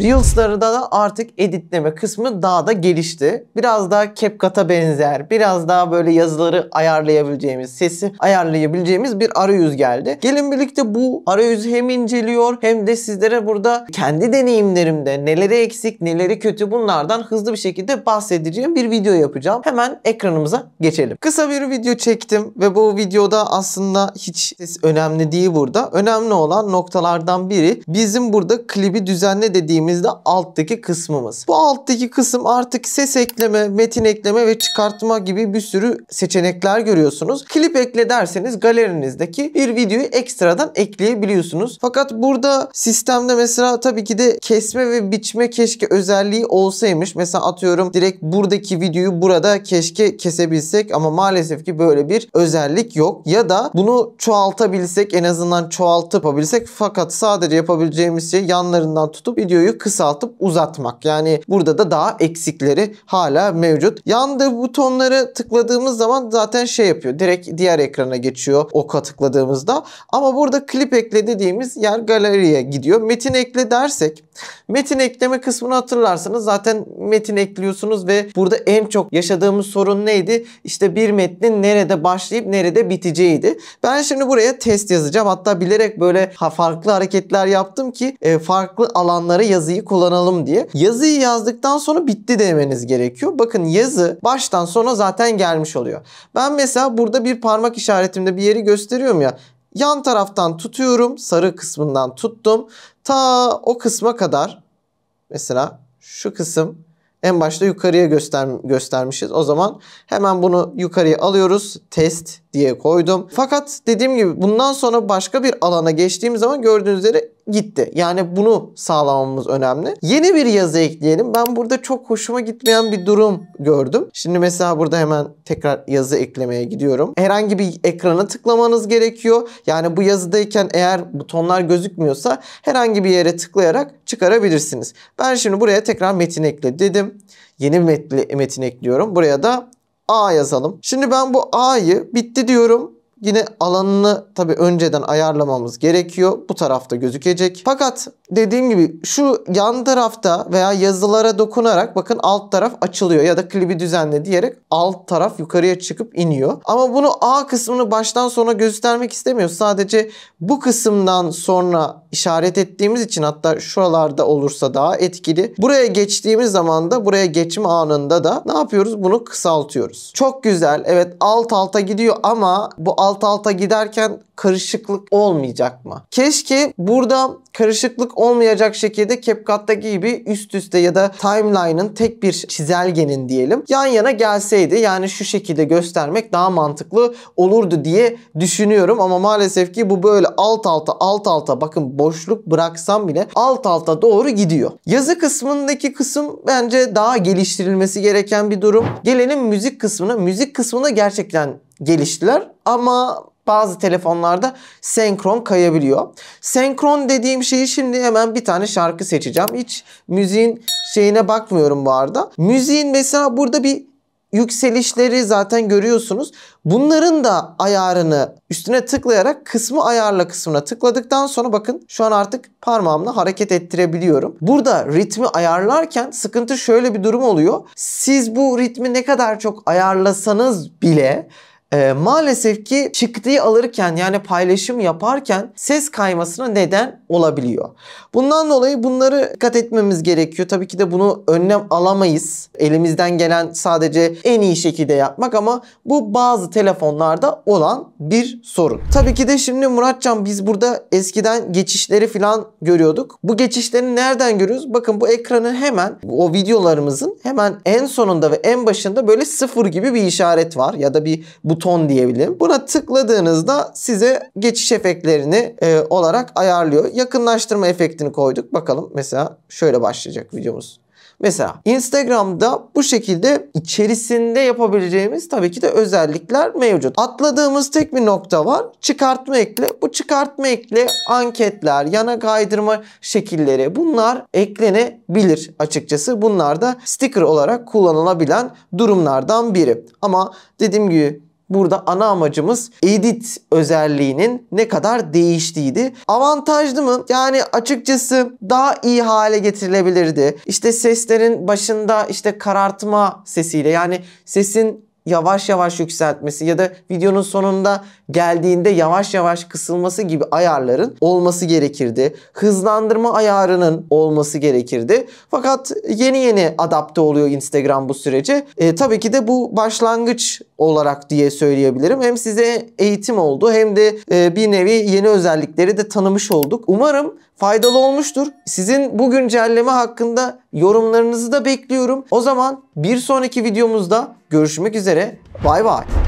Reels'larda da artık editleme kısmı daha da gelişti. Biraz daha CapCut'a benzer, biraz daha böyle yazıları ayarlayabileceğimiz, sesi ayarlayabileceğimiz bir arayüz geldi. Gelin birlikte bu arayüzü hem inceliyor hem de sizlere burada kendi deneyimlerimde neleri eksik, neleri kötü bunlardan hızlı bir şekilde bahsedeceğim bir video yapacağım. Hemen ekranımıza geçelim. Kısa bir video çektim ve bu videoda aslında hiç ses önemli değil burada. Önemli olan noktalardan biri bizim burada klibi düzenle dediğimiz dediğimizde alttaki kısmımız. Bu alttaki kısım artık ses ekleme, metin ekleme ve çıkartma gibi bir sürü seçenekler görüyorsunuz. Klip ekle derseniz galerinizdeki bir videoyu ekstradan ekleyebiliyorsunuz. Fakat burada sistemde mesela tabii ki de kesme ve biçme keşke özelliği olsaymış. Mesela atıyorum direkt buradaki videoyu burada keşke kesebilsek ama maalesef ki böyle bir özellik yok. Ya da bunu çoğaltabilsek en azından çoğaltıp yapabilsek fakat sadece yapabileceğimiz şey yanlarından tutup videoyu kısaltıp uzatmak. Yani burada da daha eksikleri hala mevcut. Yandı butonları tıkladığımız zaman zaten şey yapıyor. Direkt diğer ekrana geçiyor oka tıkladığımızda. Ama burada klip ekle dediğimiz yer galeriye gidiyor. Metin ekle dersek Metin ekleme kısmını hatırlarsanız zaten metin ekliyorsunuz ve burada en çok yaşadığımız sorun neydi? İşte bir metnin nerede başlayıp nerede biteceğiydi. Ben şimdi buraya test yazacağım. Hatta bilerek böyle farklı hareketler yaptım ki e, farklı alanlara yazıyı kullanalım diye. Yazıyı yazdıktan sonra bitti demeniz gerekiyor. Bakın yazı baştan sona zaten gelmiş oluyor. Ben mesela burada bir parmak işaretimde bir yeri gösteriyorum ya. Yan taraftan tutuyorum. Sarı kısmından tuttum. Ta o kısma kadar mesela şu kısım en başta yukarıya göster göstermişiz. O zaman hemen bunu yukarıya alıyoruz. Test diye koydum. Fakat dediğim gibi bundan sonra başka bir alana geçtiğim zaman gördüğünüz üzere gitti. Yani bunu sağlamamız önemli. Yeni bir yazı ekleyelim. Ben burada çok hoşuma gitmeyen bir durum gördüm. Şimdi mesela burada hemen tekrar yazı eklemeye gidiyorum. Herhangi bir ekrana tıklamanız gerekiyor. Yani bu yazıdayken eğer butonlar gözükmüyorsa herhangi bir yere tıklayarak çıkarabilirsiniz. Ben şimdi buraya tekrar metin ekle dedim. Yeni metli, metin ekliyorum. Buraya da A yazalım. Şimdi ben bu A'yı bitti diyorum Yine alanını tabi önceden ayarlamamız gerekiyor. Bu tarafta gözükecek. Fakat dediğim gibi şu yan tarafta veya yazılara dokunarak bakın alt taraf açılıyor ya da klibi düzenle diyerek alt taraf yukarıya çıkıp iniyor. Ama bunu A kısmını baştan sona göstermek istemiyoruz. Sadece bu kısımdan sonra işaret ettiğimiz için hatta şuralarda olursa daha etkili. Buraya geçtiğimiz zaman da buraya geçme anında da ne yapıyoruz? Bunu kısaltıyoruz. Çok güzel. Evet alt alta gidiyor ama bu alt alta giderken karışıklık olmayacak mı? Keşke burada karışıklık olmayacak şekilde CapCut'taki gibi üst üste ya da timeline'ın tek bir çizelgenin diyelim yan yana gelseydi yani şu şekilde göstermek daha mantıklı olurdu diye düşünüyorum ama maalesef ki bu böyle alt alta alt alta bakın boşluk bıraksam bile alt alta doğru gidiyor. Yazı kısmındaki kısım bence daha geliştirilmesi gereken bir durum. Gelelim müzik kısmına. Müzik kısmına gerçekten geliştiler ama bazı telefonlarda senkron kayabiliyor. Senkron dediğim şeyi şimdi hemen bir tane şarkı seçeceğim. Hiç müziğin şeyine bakmıyorum bu arada. Müziğin mesela burada bir yükselişleri zaten görüyorsunuz. Bunların da ayarını üstüne tıklayarak kısmı ayarla kısmına tıkladıktan sonra bakın şu an artık parmağımla hareket ettirebiliyorum. Burada ritmi ayarlarken sıkıntı şöyle bir durum oluyor. Siz bu ritmi ne kadar çok ayarlasanız bile e, maalesef ki çıktıyı alırken yani paylaşım yaparken ses kaymasına neden olabiliyor. Bundan dolayı bunları dikkat etmemiz gerekiyor. Tabii ki de bunu önlem alamayız. Elimizden gelen sadece en iyi şekilde yapmak ama bu bazı telefonlarda olan bir sorun. Tabii ki de şimdi Muratcan biz burada eskiden geçişleri falan görüyorduk. Bu geçişleri nereden görüyoruz? Bakın bu ekranın hemen o videolarımızın hemen en sonunda ve en başında böyle sıfır gibi bir işaret var ya da bir bu buton diyebilirim. Buna tıkladığınızda size geçiş efektlerini e, olarak ayarlıyor. Yakınlaştırma efektini koyduk. Bakalım mesela şöyle başlayacak videomuz. Mesela Instagram'da bu şekilde içerisinde yapabileceğimiz tabii ki de özellikler mevcut. Atladığımız tek bir nokta var. Çıkartma ekle. Bu çıkartma ekle anketler, yana kaydırma şekilleri bunlar eklenebilir açıkçası. Bunlar da sticker olarak kullanılabilen durumlardan biri. Ama dediğim gibi Burada ana amacımız edit özelliğinin ne kadar değiştiğiydi. Avantajlı mı? Yani açıkçası daha iyi hale getirilebilirdi. İşte seslerin başında işte karartma sesiyle yani sesin yavaş yavaş yükseltmesi ya da videonun sonunda geldiğinde yavaş yavaş kısılması gibi ayarların olması gerekirdi. Hızlandırma ayarının olması gerekirdi. Fakat yeni yeni adapte oluyor Instagram bu sürece. E, tabii ki de bu başlangıç olarak diye söyleyebilirim. Hem size eğitim oldu hem de e, bir nevi yeni özellikleri de tanımış olduk. Umarım faydalı olmuştur. Sizin bu güncelleme hakkında yorumlarınızı da bekliyorum. O zaman bir sonraki videomuzda görüşmek üzere. Bay bay.